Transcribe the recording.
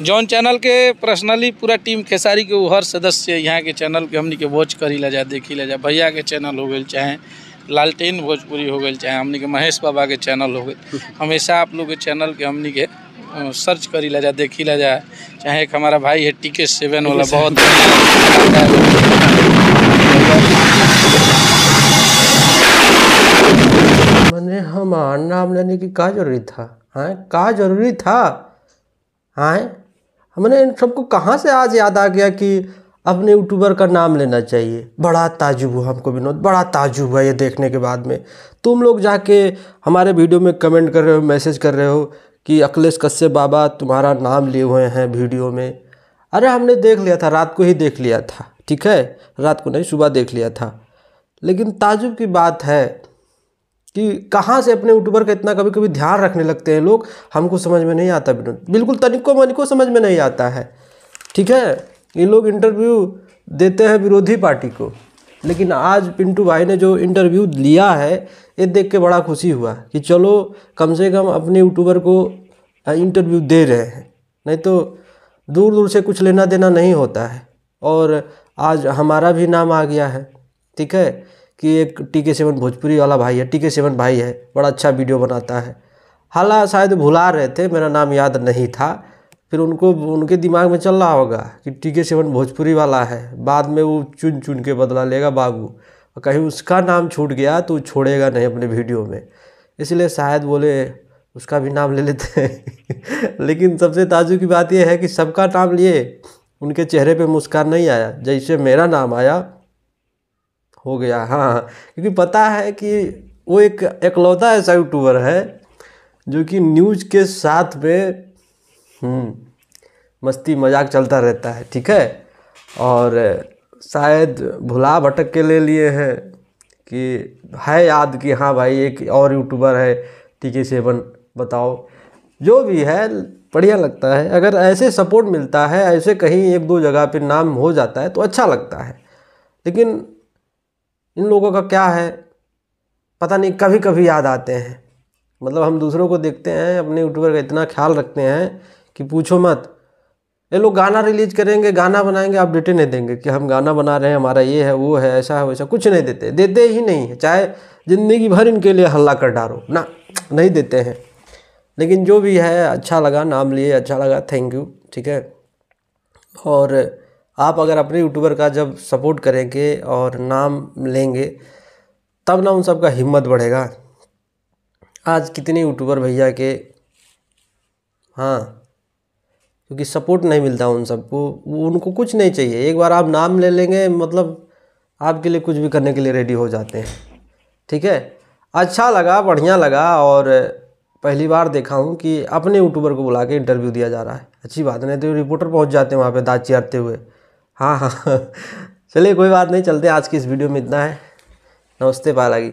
जौन चैनल के पर्सनली पूरा टीम खेसारी के हर सदस्य यहाँ के चैनल के हमने के वॉच करी ला जा देखी ला जा भैया के चैनल हो गए चाहे लालटेन भोजपुरी हो गए चाहे हमने के महेश बाबा के चैनल हो गए हमेशा आप लोग के चैनल के हमने के सर्च करी ला जा देखी ला जा चाहे एक हमारा भाई है टीके सेवन वाला बहुत मैंने हमारा नाम लेने की क्या जरूरी था हाँ का जरूरी था हाँ हमने इन सबको कहाँ से आज याद आ गया कि अपने यूट्यूबर का नाम लेना चाहिए बड़ा ताजुब हुआ हमको विनोद बड़ा ताजुब हुआ ये देखने के बाद में तुम लोग जाके हमारे वीडियो में कमेंट कर रहे हो मैसेज कर रहे हो कि अखिलेश कश्यप बाबा तुम्हारा नाम लिए हुए हैं वीडियो में अरे हमने देख लिया था रात को ही देख लिया था ठीक है रात को नहीं सुबह देख लिया था लेकिन ताजुब की बात है कि कहाँ से अपने यूट्यूबर का इतना कभी कभी ध्यान रखने लगते हैं लोग हमको समझ में नहीं आता बिल्कुल तनिको मनिको समझ में नहीं आता है ठीक है ये लोग इंटरव्यू देते हैं विरोधी पार्टी को लेकिन आज पिंटू भाई ने जो इंटरव्यू लिया है ये देख के बड़ा खुशी हुआ कि चलो कम से कम अपने यूट्यूबर को इंटरव्यू दे रहे हैं नहीं तो दूर दूर से कुछ लेना देना नहीं होता है और आज हमारा भी नाम आ गया है ठीक है कि एक टी के सेवन भोजपुरी वाला भाई है टी के सेवन भाई है बड़ा अच्छा वीडियो बनाता है हालांकि शायद भुला रहे थे मेरा नाम याद नहीं था फिर उनको उनके दिमाग में चल रहा होगा कि टी के सेवन भोजपुरी वाला है बाद में वो चुन चुन के बदला लेगा बाबू और कहीं उसका नाम छूट गया तो छोड़ेगा नहीं अपने वीडियो में इसलिए शायद बोले उसका भी नाम ले लेते हैं लेकिन सबसे ताजु की बात यह है कि सबका नाम लिए उनके चेहरे पे मुस्कान नहीं आया जैसे मेरा नाम आया हो गया हाँ, हाँ क्योंकि पता है कि वो एक एकलौता ऐसा यूट्यूबर है जो कि न्यूज के साथ में हम्म, मस्ती मजाक चलता रहता है ठीक है और शायद भुला भटक के ले लिए हैं कि है याद कि हाँ भाई एक और यूट्यूबर है टी के सेवन बताओ जो भी है बढ़िया लगता है अगर ऐसे सपोर्ट मिलता है ऐसे कहीं एक दो जगह पे नाम हो जाता है तो अच्छा लगता है लेकिन इन लोगों का क्या है पता नहीं कभी कभी याद आते हैं मतलब हम दूसरों को देखते हैं अपने यूट्यूबर का इतना ख्याल रखते हैं कि पूछो मत ये लोग गाना रिलीज करेंगे गाना बनाएंगे आप डेटे नहीं देंगे कि हम गाना बना रहे हैं हमारा ये है वो है ऐसा है वैसा कुछ नहीं देते देते ही नहीं है चाहे ज़िंदगी भर इनके लिए हल्ला कर डालो ना नहीं देते हैं लेकिन जो भी है अच्छा लगा नाम लिए अच्छा लगा थैंक यू ठीक है और आप अगर अपने यूट्यूबर का जब सपोर्ट करेंगे और नाम लेंगे तब ना उन सबका हिम्मत बढ़ेगा आज कितने यूट्यूबर भैया के हाँ क्योंकि सपोर्ट नहीं मिलता उन सबको उनको कुछ नहीं चाहिए एक बार आप नाम ले लेंगे मतलब आपके लिए कुछ भी करने के लिए रेडी हो जाते हैं ठीक है अच्छा लगा बढ़िया लगा और पहली बार देखा हूँ कि अपने यूट्यूबर को बुला के इंटरव्यू दिया जा रहा है अच्छी बात नहीं तो रिपोर्टर पहुँच जाते हैं वहाँ पर दाँच चेरते हुए हाँ, हाँ हाँ चलिए कोई बात नहीं चलते आज की इस वीडियो में इतना है नमस्ते बालाजी